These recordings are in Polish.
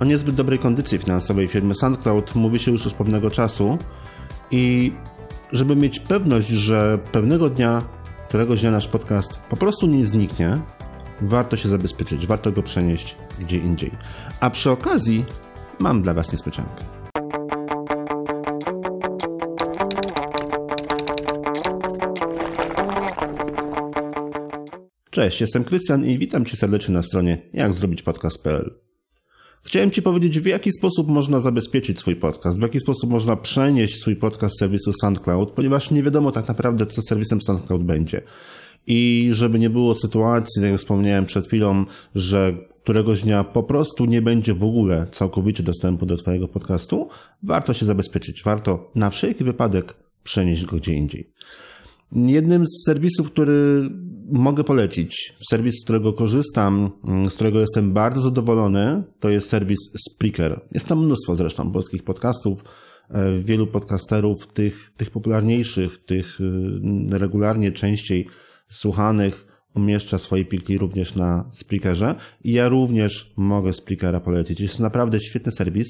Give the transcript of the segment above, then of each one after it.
O niezbyt dobrej kondycji finansowej firmy SoundCloud mówi się już od pewnego czasu i żeby mieć pewność, że pewnego dnia, któregoś dnia nasz podcast po prostu nie zniknie, warto się zabezpieczyć, warto go przenieść gdzie indziej. A przy okazji mam dla Was niespodziankę. Cześć, jestem Krystian i witam Cię serdecznie na stronie jakzrobićpodcast.pl. Chciałem Ci powiedzieć, w jaki sposób można zabezpieczyć swój podcast, w jaki sposób można przenieść swój podcast z serwisu SoundCloud, ponieważ nie wiadomo tak naprawdę, co serwisem SoundCloud będzie. I żeby nie było sytuacji, tak jak wspomniałem przed chwilą, że któregoś dnia po prostu nie będzie w ogóle całkowicie dostępu do Twojego podcastu, warto się zabezpieczyć. Warto na wszelki wypadek przenieść go gdzie indziej. Jednym z serwisów, który mogę polecić, serwis, z którego korzystam, mm, z którego jestem bardzo zadowolony, to jest serwis Spreaker. Jest tam mnóstwo zresztą polskich podcastów, e, wielu podcasterów, tych, tych popularniejszych, tych y, regularnie częściej słuchanych, umieszcza swoje pliki również na Spreakerze i ja również mogę Spreakera polecić. Jest to naprawdę świetny serwis,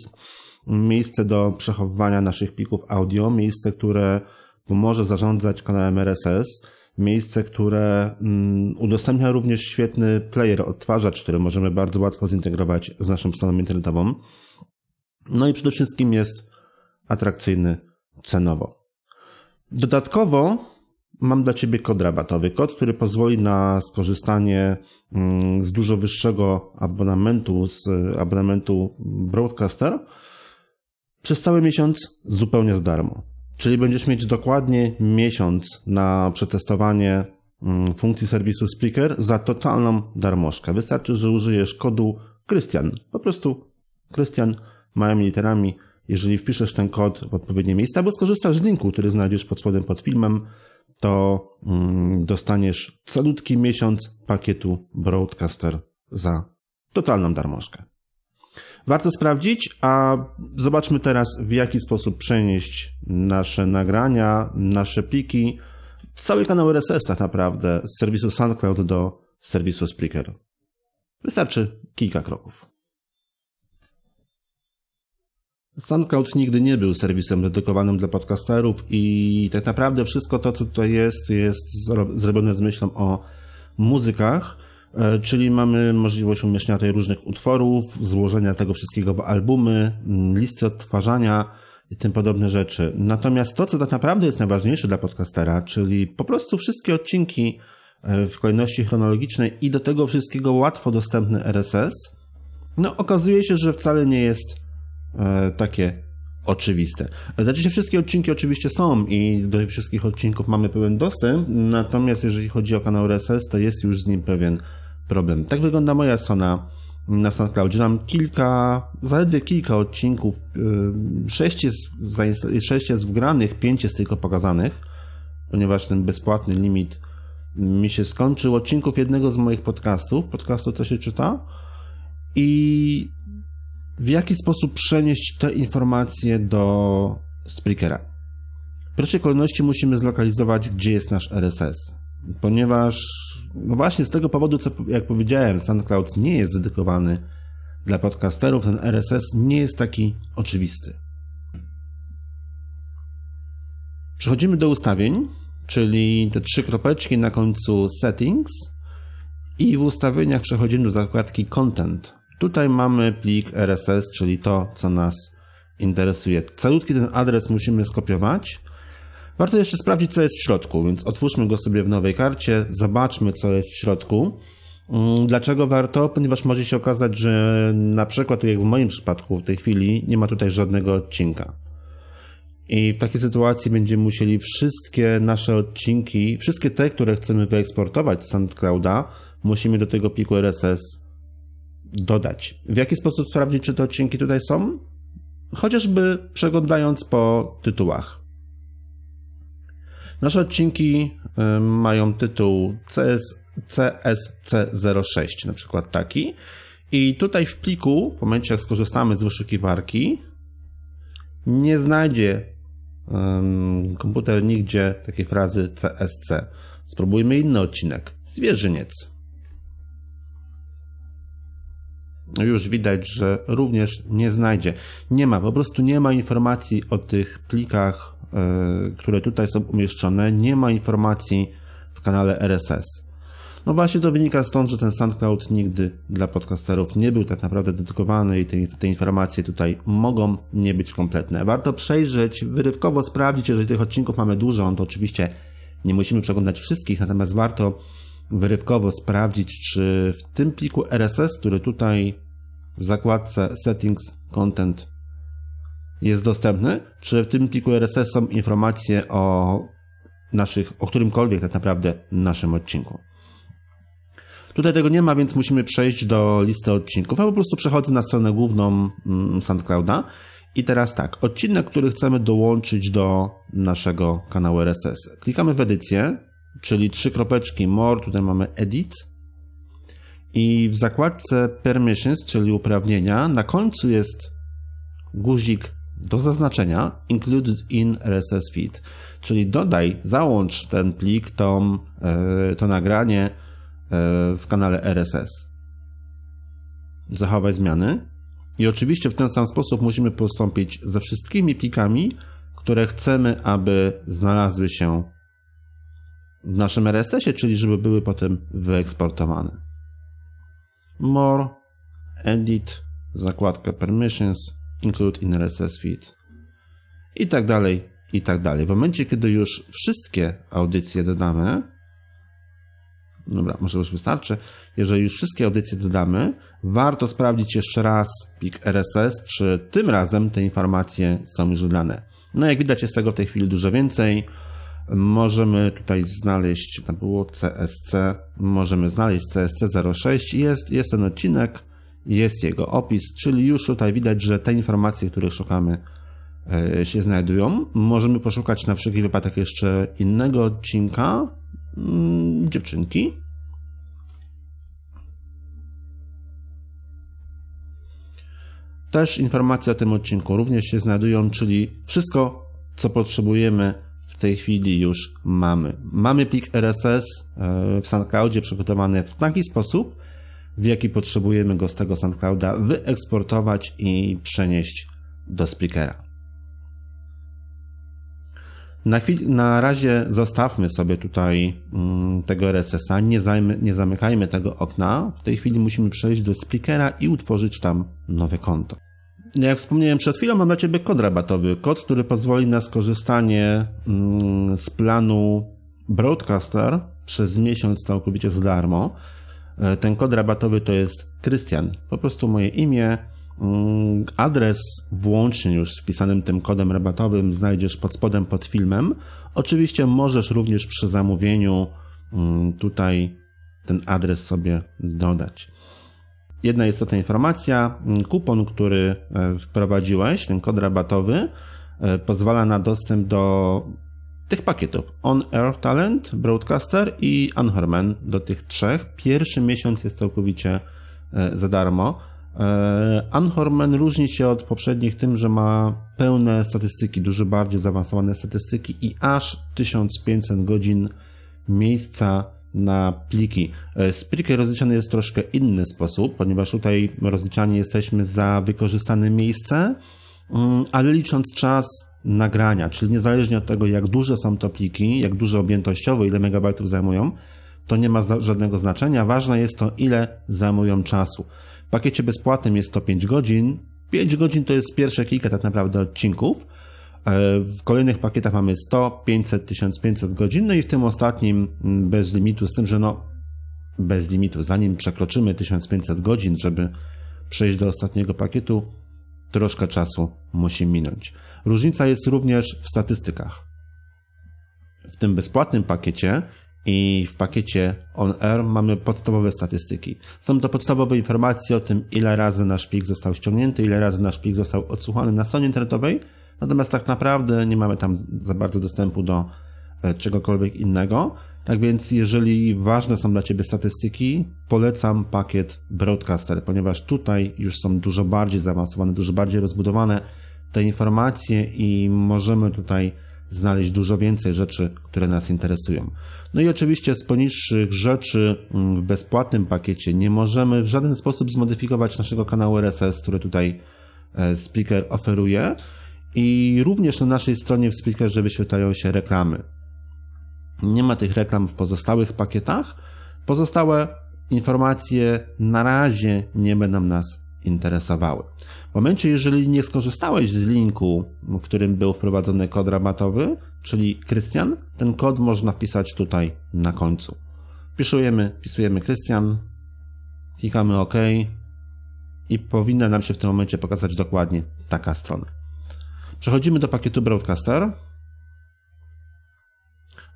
miejsce do przechowywania naszych plików audio, miejsce, które pomoże zarządzać kanałem RSS. Miejsce, które mm, udostępnia również świetny player, odtwarzacz, który możemy bardzo łatwo zintegrować z naszą stroną internetową. No i przede wszystkim jest atrakcyjny cenowo. Dodatkowo mam dla Ciebie kod rabatowy. Kod, który pozwoli na skorzystanie mm, z dużo wyższego abonamentu, z abonamentu Broadcaster przez cały miesiąc zupełnie za darmo. Czyli będziesz mieć dokładnie miesiąc na przetestowanie mm, funkcji serwisu Speaker za totalną darmożkę. Wystarczy, że użyjesz kodu Krystian. Po prostu Krystian małymi literami. Jeżeli wpiszesz ten kod w odpowiednie miejsce albo skorzystasz z linku, który znajdziesz pod spodem pod filmem, to mm, dostaniesz calutki miesiąc pakietu Broadcaster za totalną darmożkę. Warto sprawdzić, a zobaczmy teraz, w jaki sposób przenieść nasze nagrania, nasze pliki, cały kanał RSS tak naprawdę z serwisu SoundCloud do serwisu Spreaker. Wystarczy kilka kroków. SoundCloud nigdy nie był serwisem dedykowanym dla podcasterów i tak naprawdę wszystko to, co tutaj jest, jest zrobione z myślą o muzykach. E, czyli mamy możliwość umieszczenia tutaj różnych utworów, złożenia tego wszystkiego w albumy, mm, listy odtwarzania i tym podobne rzeczy. Natomiast to, co tak naprawdę jest najważniejsze dla podcastera, czyli po prostu wszystkie odcinki e, w kolejności chronologicznej i do tego wszystkiego łatwo dostępny RSS, no okazuje się, że wcale nie jest e, takie oczywiste. Znaczy się wszystkie odcinki oczywiście są i do wszystkich odcinków mamy pełen dostęp, natomiast jeżeli chodzi o kanał RSS, to jest już z nim pewien problem. Tak wygląda moja strona na SoundCloudzie. Mam kilka, zaledwie kilka odcinków. Y, sześć jest, sześć jest wgranych, pięć jest tylko pokazanych, ponieważ ten bezpłatny limit mi się skończył. Odcinków jednego z moich podcastów, podcastu Co się czyta. I w jaki sposób przenieść te informacje do Spreakera? W pierwszej kolejności musimy zlokalizować, gdzie jest nasz RSS, ponieważ no właśnie z tego powodu, co jak powiedziałem, SoundCloud nie jest dedykowany dla podcasterów, ten RSS nie jest taki oczywisty. Przechodzimy do ustawień, czyli te trzy kropeczki na końcu settings i w ustawieniach przechodzimy do zakładki content. Tutaj mamy plik RSS, czyli to, co nas interesuje. Całutki ten adres musimy skopiować, Warto jeszcze sprawdzić, co jest w środku, więc otwórzmy go sobie w nowej karcie, zobaczmy, co jest w środku. Mm, dlaczego warto? Ponieważ może się okazać, że na przykład, tak jak w moim przypadku w tej chwili, nie ma tutaj żadnego odcinka. I w takiej sytuacji będziemy musieli wszystkie nasze odcinki, wszystkie te, które chcemy wyeksportować z SoundClouda, musimy do tego pliku RSS dodać. W jaki sposób sprawdzić, czy te odcinki tutaj są? Chociażby przeglądając po tytułach. Nasze odcinki y, mają tytuł CS, CSC06, na przykład taki. I tutaj w pliku, w momencie jak skorzystamy z wyszukiwarki, nie znajdzie um, komputer nigdzie takiej frazy CSC. Spróbujmy inny odcinek. Zwierzyniec. Już widać, że również nie znajdzie. Nie ma, po prostu nie ma informacji o tych plikach Y, które tutaj są umieszczone, nie ma informacji w kanale RSS. No właśnie to wynika stąd, że ten SoundCloud nigdy dla podcasterów nie był tak naprawdę dedykowany i te, te, informacje tutaj mogą nie być kompletne. Warto przejrzeć, wyrywkowo sprawdzić, jeżeli tych odcinków mamy dużo, no to oczywiście nie musimy przeglądać wszystkich, natomiast warto wyrywkowo sprawdzić, czy w tym pliku RSS, który tutaj w zakładce Settings Content jest dostępny, czy w tym pliku RSS są informacje o naszych, o którymkolwiek tak naprawdę naszym odcinku. Tutaj tego nie ma, więc musimy przejść do listy odcinków. A po prostu przechodzę na stronę główną mm, SoundClouda i teraz tak, odcinek, który chcemy dołączyć do naszego kanału RSS. Klikamy w edycję, czyli trzy kropeczki more, tutaj mamy edit i w zakładce permissions, czyli uprawnienia, na końcu jest guzik do zaznaczenia included in RSS feed, czyli dodaj, załącz ten plik, tą, e, to nagranie e, w kanale RSS. Zachowaj zmiany. I oczywiście w ten sam sposób musimy postąpić ze wszystkimi plikami, które chcemy, aby znalazły się w naszym RSS-ie, czyli żeby były potem wyeksportowane. More, Edit, zakładkę Permissions, include in RSS feed i tak dalej, i tak dalej. W momencie, kiedy już wszystkie audycje dodamy, dobra, może już wystarczy, jeżeli już wszystkie audycje dodamy, warto sprawdzić jeszcze raz pik RSS, czy tym razem te informacje są już udane. No jak widać jest tego w tej chwili dużo więcej. Możemy tutaj znaleźć, tam było CSC, możemy znaleźć CSC06 jest, jest ten odcinek, jest jego opis, czyli już tutaj widać, że te informacje, których szukamy, e, się znajdują. Możemy poszukać na wszelki wypadek jeszcze innego odcinka mm, dziewczynki. Też informacje o tym odcinku również się znajdują, czyli wszystko, co potrzebujemy w tej chwili już mamy. Mamy plik RSS e, w SoundCloudzie przygotowany w taki sposób, w jaki potrzebujemy go z tego SoundClouda wyeksportować i przenieść do speakera. Na, chwil, na razie zostawmy sobie tutaj mm, tego RSS-a, nie, nie zamykajmy tego okna. W tej chwili musimy przejść do speakera i utworzyć tam nowe konto. Jak wspomniałem przed chwilą, mam dla Ciebie kod rabatowy. Kod, który pozwoli na skorzystanie mm, z planu Broadcaster przez miesiąc całkowicie za darmo. E, ten kod rabatowy to jest Krystian. Po prostu moje imię, mm, adres włącznie już z wpisanym tym kodem rabatowym znajdziesz pod spodem pod filmem. Oczywiście możesz również przy zamówieniu mm, tutaj ten adres sobie dodać. Jedna istotna informacja, mm, kupon, który e, wprowadziłeś, ten kod rabatowy, e, pozwala na dostęp do tych pakietów On Air Talent, Broadcaster i Anhorman. do tych trzech. Pierwszy miesiąc jest całkowicie e, za darmo. E, Anhorman różni się od poprzednich tym, że ma pełne statystyki, dużo bardziej zaawansowane statystyki i aż 1500 godzin miejsca na pliki. Z e, rozliczany jest troszkę inny sposób, ponieważ tutaj rozliczani jesteśmy za wykorzystane miejsce, mm, ale licząc czas nagrania, czyli niezależnie od tego, jak duże są to pliki, jak duże objętościowe, ile megabajtów zajmują, to nie ma żadnego znaczenia. Ważne jest to, ile zajmują czasu. W pakiecie bezpłatnym jest to 5 godzin. 5 godzin to jest pierwsze kilka tak naprawdę odcinków. E, w kolejnych pakietach mamy 100, 500, 1500 godzin, no i w tym ostatnim mm, bez limitu, z tym, że no bez limitu, zanim przekroczymy 1500 godzin, żeby przejść do ostatniego pakietu, troszkę czasu musi minąć. Różnica jest również w statystykach. W tym bezpłatnym pakiecie i w pakiecie On Air mamy podstawowe statystyki. Są to podstawowe informacje o tym, ile razy nasz pik został ściągnięty, ile razy nasz pik został odsłuchany na stronie internetowej, natomiast tak naprawdę nie mamy tam za bardzo dostępu do e, czegokolwiek innego. Tak więc, jeżeli ważne są dla Ciebie statystyki, polecam pakiet Broadcaster, ponieważ tutaj już są dużo bardziej zaawansowane, dużo bardziej rozbudowane te informacje i możemy tutaj znaleźć dużo więcej rzeczy, które nas interesują. No i oczywiście z poniższych rzeczy mm, w bezpłatnym pakiecie nie możemy w żaden sposób zmodyfikować naszego kanału RSS, który tutaj e, Speaker oferuje. I również na naszej stronie w Speakerze wyświetlają się reklamy. Nie ma tych reklam w pozostałych pakietach. Pozostałe informacje na razie nie będą nas interesowały. W momencie, jeżeli nie skorzystałeś z linku, w którym był wprowadzony kod rabatowy, czyli Krystian, ten kod można wpisać tutaj na końcu. Wpisujemy, pisujemy Krystian, klikamy OK i powinna nam się w tym momencie pokazać dokładnie taka strona. Przechodzimy do pakietu Broadcaster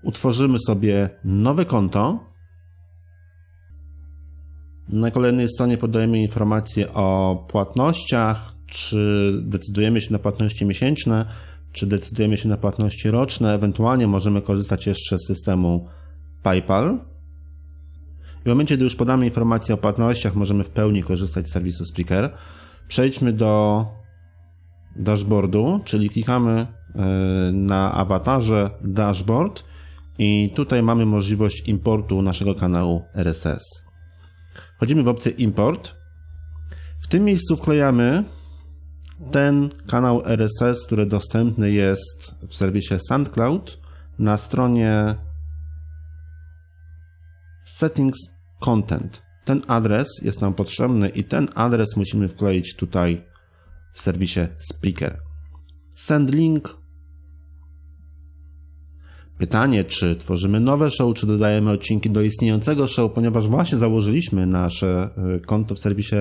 utworzymy sobie nowe konto. Na kolejnej stronie podajemy informacje o płatnościach, czy decydujemy się na płatności miesięczne, czy decydujemy się na płatności roczne. Ewentualnie możemy korzystać jeszcze z systemu PayPal. I w momencie, gdy już podamy informacje o płatnościach, możemy w pełni korzystać z serwisu Speaker. Przejdźmy do dashboardu, czyli klikamy e, na awatarze dashboard i tutaj mamy możliwość importu naszego kanału RSS. Chodzimy w opcję import. W tym miejscu wklejamy ten kanał RSS, który dostępny jest w serwisie SoundCloud na stronie Settings Content. Ten adres jest nam potrzebny i ten adres musimy wkleić tutaj w serwisie Speaker. Send link Pytanie, czy tworzymy nowe show, czy dodajemy odcinki do istniejącego show, ponieważ właśnie założyliśmy nasze y, konto w serwisie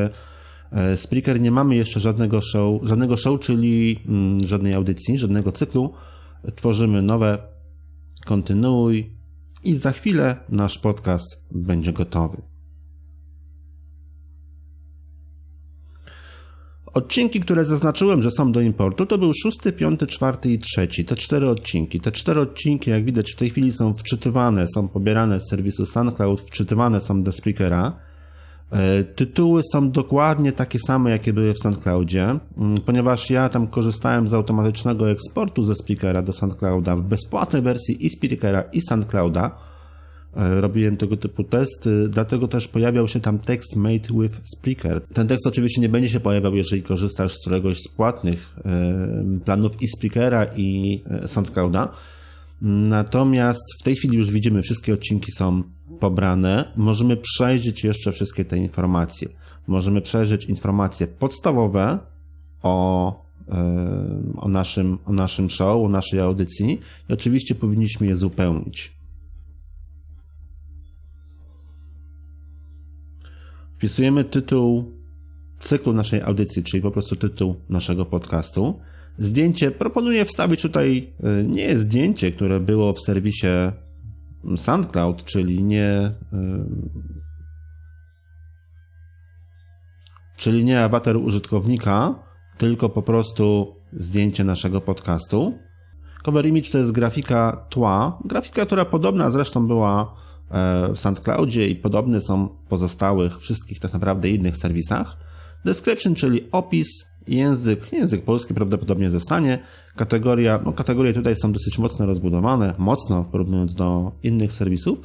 y, Spreaker. Nie mamy jeszcze żadnego show, żadnego show, czyli mm, żadnej audycji, żadnego cyklu. Tworzymy nowe, kontynuuj i za chwilę nasz podcast będzie gotowy. Odcinki, które zaznaczyłem, że są do importu, to był szósty, piąty, czwarty i trzeci. Te cztery odcinki. Te cztery odcinki, jak widać, w tej chwili są wczytywane, są pobierane z serwisu SoundCloud, wczytywane są do speakera. E, tytuły są dokładnie takie same, jakie były w SoundCloudzie, ponieważ ja tam korzystałem z automatycznego eksportu ze speakera do SoundClouda w bezpłatnej wersji i speakera i SoundClouda. E, robiłem tego typu testy, dlatego też pojawiał się tam tekst Made with Spreaker. Ten tekst oczywiście nie będzie się pojawiał, jeżeli korzystasz z któregoś z płatnych e, planów i Spreakera i e, SoundClouda. Natomiast w tej chwili już widzimy, wszystkie odcinki są pobrane. Możemy przejrzeć jeszcze wszystkie te informacje. Możemy przejrzeć informacje podstawowe o o naszym, o naszym show, o naszej audycji i oczywiście powinniśmy je zupełnić. wpisujemy tytuł cyklu naszej audycji, czyli po prostu tytuł naszego podcastu. Zdjęcie proponuję wstawić tutaj y, nie zdjęcie, które było w serwisie SoundCloud, czyli nie. Y, czyli nie awatar użytkownika, tylko po prostu zdjęcie naszego podcastu. Cover Image to jest grafika tła, grafika, która podobna zresztą była E, w SoundCloudzie i podobne są pozostałych wszystkich tak naprawdę innych serwisach. Description, czyli opis, język, język polski prawdopodobnie zostanie. Kategoria, no kategorie tutaj są dosyć mocno rozbudowane, mocno porównując do innych serwisów.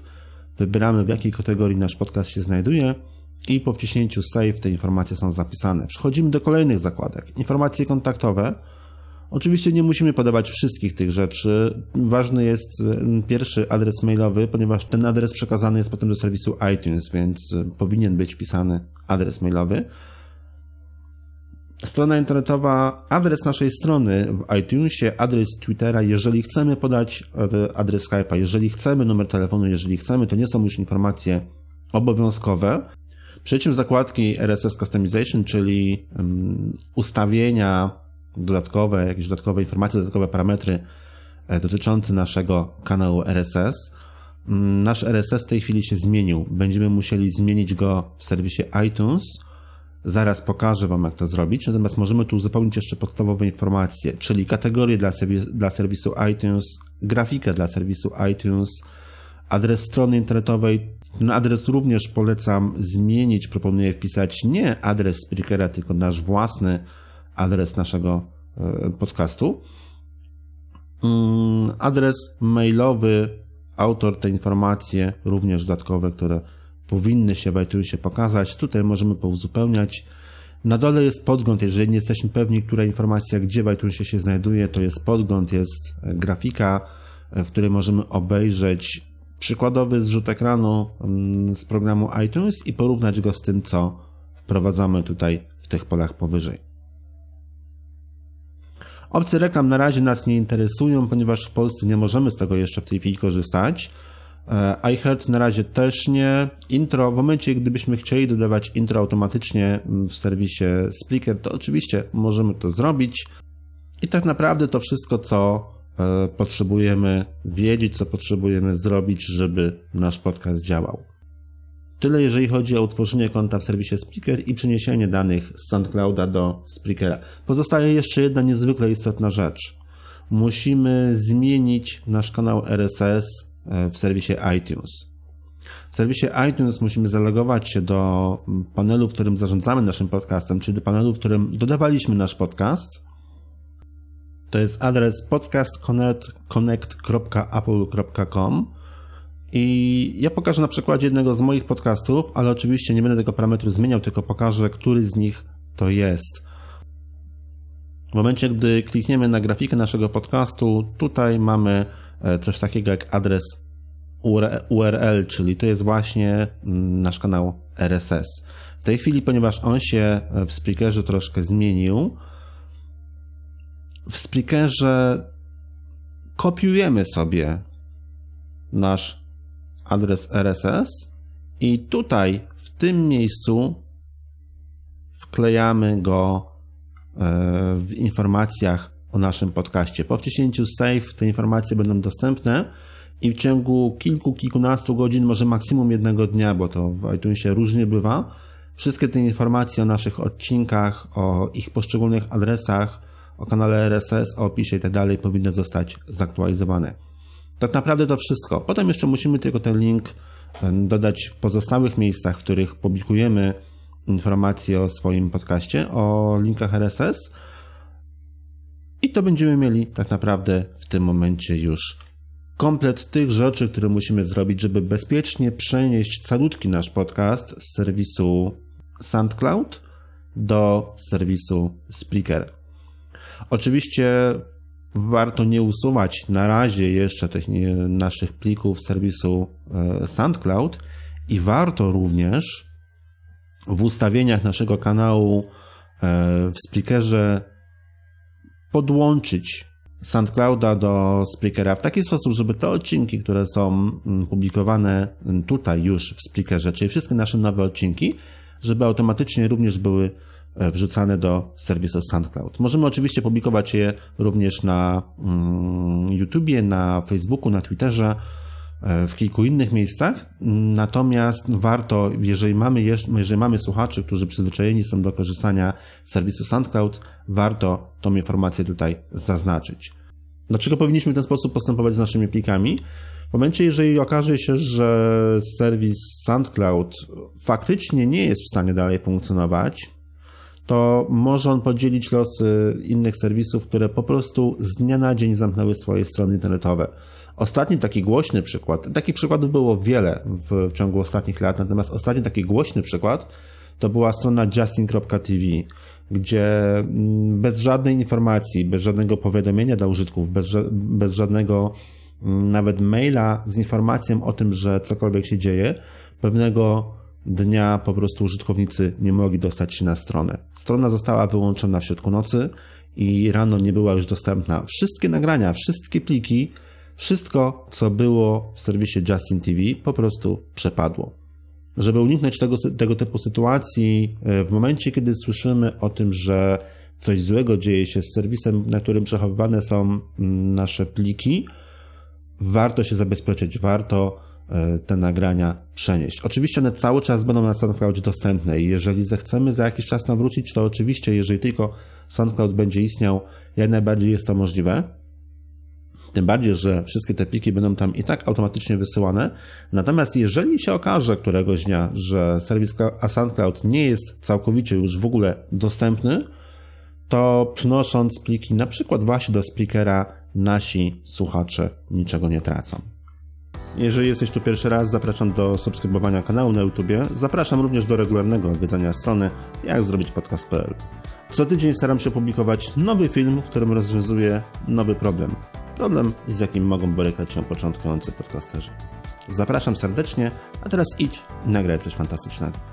Wybieramy w jakiej kategorii nasz podcast się znajduje i po wciśnięciu save te informacje są zapisane. Przechodzimy do kolejnych zakładek. Informacje kontaktowe, Oczywiście nie musimy podawać wszystkich tych rzeczy. Ważny jest e, pierwszy adres mailowy, ponieważ ten adres przekazany jest potem do serwisu iTunes, więc e, powinien być pisany adres mailowy. Strona internetowa, adres naszej strony w iTunesie, adres Twittera, jeżeli chcemy podać e, adres Skype'a, jeżeli chcemy numer telefonu, jeżeli chcemy, to nie są już informacje obowiązkowe. Przy zakładki RSS Customization, czyli um, ustawienia dodatkowe, jakieś dodatkowe informacje, dodatkowe parametry e, dotyczące naszego kanału RSS. Mm, nasz RSS w tej chwili się zmienił. Będziemy musieli zmienić go w serwisie iTunes. Zaraz pokażę Wam, jak to zrobić. Natomiast możemy tu uzupełnić jeszcze podstawowe informacje, czyli kategorie dla, serwis, dla serwisu iTunes, grafikę dla serwisu iTunes, adres strony internetowej. Ten adres również polecam zmienić. Proponuję wpisać nie adres Spreakera, tylko nasz własny adres naszego e, podcastu. Mm, adres mailowy, autor te informacje, również dodatkowe, które powinny się w się pokazać. Tutaj możemy pouzupełniać. Na dole jest podgląd, jeżeli nie jesteśmy pewni, która informacja gdzie w iTunesie się znajduje, to jest podgląd, jest e, grafika, e, w której możemy obejrzeć przykładowy zrzut ekranu mm, z programu iTunes i porównać go z tym, co wprowadzamy tutaj w tych polach powyżej. Opcje reklam na razie nas nie interesują, ponieważ w Polsce nie możemy z tego jeszcze w tej chwili korzystać. E, iHeart na razie też nie. Intro, w momencie gdybyśmy chcieli dodawać intro automatycznie mm, w serwisie Splitter, to oczywiście możemy to zrobić. I tak naprawdę to wszystko, co e, potrzebujemy wiedzieć, co potrzebujemy zrobić, żeby nasz podcast działał. Tyle jeżeli chodzi o utworzenie konta w serwisie Spreaker i przeniesienie danych z SoundClouda do Spreakera. Pozostaje jeszcze jedna niezwykle istotna rzecz. Musimy zmienić nasz kanał RSS e, w serwisie iTunes. W serwisie iTunes musimy zalogować się do panelu, w którym zarządzamy naszym podcastem, czyli do panelu, w którym dodawaliśmy nasz podcast. To jest adres podcastconnect.apple.com i ja pokażę na przykładzie jednego z moich podcastów, ale oczywiście nie będę tego parametru zmieniał, tylko pokażę, który z nich to jest. W momencie, gdy klikniemy na grafikę naszego podcastu, tutaj mamy e, coś takiego jak adres URL, czyli to jest właśnie mm, nasz kanał RSS. W tej chwili, ponieważ on się e, w Spreakerze troszkę zmienił, w Spreakerze kopiujemy sobie nasz adres RSS i tutaj w tym miejscu wklejamy go e, w informacjach o naszym podcaście. Po wciśnięciu save te informacje będą dostępne i w ciągu kilku, kilkunastu godzin, może maksimum jednego dnia, bo to w iTunesie różnie bywa, wszystkie te informacje o naszych odcinkach, o ich poszczególnych adresach, o kanale RSS, o opisie itd. Tak powinny zostać zaktualizowane. Tak naprawdę to wszystko. Potem jeszcze musimy tylko ten link e, dodać w pozostałych miejscach, w których publikujemy informacje o swoim podcaście, o linkach RSS. I to będziemy mieli tak naprawdę w tym momencie już komplet tych rzeczy, które musimy zrobić, żeby bezpiecznie przenieść calutki nasz podcast z serwisu SoundCloud do serwisu Spreaker. Oczywiście warto nie usuwać na razie jeszcze tych naszych plików serwisu e, SoundCloud i warto również w ustawieniach naszego kanału e, w speakerze podłączyć SoundClouda do speakera w taki sposób, żeby te odcinki, które są mm, publikowane tutaj już w speakerze, czyli wszystkie nasze nowe odcinki, żeby automatycznie również były E, wrzucane do serwisu SoundCloud. Możemy oczywiście publikować je również na mm, YouTubie, na Facebooku, na Twitterze, e, w kilku innych miejscach. Natomiast warto, jeżeli mamy, jeżeli mamy słuchaczy, którzy przyzwyczajeni są do korzystania z serwisu SoundCloud, warto tą informację tutaj zaznaczyć. Dlaczego powinniśmy w ten sposób postępować z naszymi plikami? W momencie, jeżeli okaże się, że serwis SoundCloud faktycznie nie jest w stanie dalej funkcjonować, to może on podzielić losy innych serwisów, które po prostu z dnia na dzień zamknęły swoje strony internetowe. Ostatni taki głośny przykład, takich przykładów było wiele w, w ciągu ostatnich lat, natomiast ostatni taki głośny przykład to była strona justin.tv, gdzie mm, bez żadnej informacji, bez żadnego powiadomienia dla użytków, bez, bez żadnego mm, nawet maila z informacją o tym, że cokolwiek się dzieje, pewnego dnia po prostu użytkownicy nie mogli dostać się na stronę. Strona została wyłączona w środku nocy i rano nie była już dostępna. Wszystkie nagrania, wszystkie pliki, wszystko co było w serwisie Justin TV po prostu przepadło. Żeby uniknąć tego, tego typu sytuacji, e, w momencie kiedy słyszymy o tym, że coś złego dzieje się z serwisem, na którym przechowywane są mm, nasze pliki, warto się zabezpieczyć, warto E, te nagrania przenieść. Oczywiście one cały czas będą na SoundCloud dostępne i jeżeli zechcemy za jakiś czas nawrócić, to oczywiście, jeżeli tylko SoundCloud będzie istniał, jak najbardziej jest to możliwe. Tym bardziej, że wszystkie te pliki będą tam i tak automatycznie wysyłane. Natomiast jeżeli się okaże któregoś dnia, że serwis SoundCloud nie jest całkowicie już w ogóle dostępny, to przynosząc pliki na przykład właśnie do speakera, nasi słuchacze niczego nie tracą. Jeżeli jesteś tu pierwszy raz, zapraszam do subskrybowania kanału na YouTubie. Zapraszam również do regularnego odwiedzania strony jak zrobić podcast.pl. Co tydzień staram się publikować nowy film, w którym rozwiązuję nowy problem. Problem, z jakim mogą borykać się początkujący podcasterzy. Zapraszam serdecznie, a teraz idź i nagraj coś fantastycznego.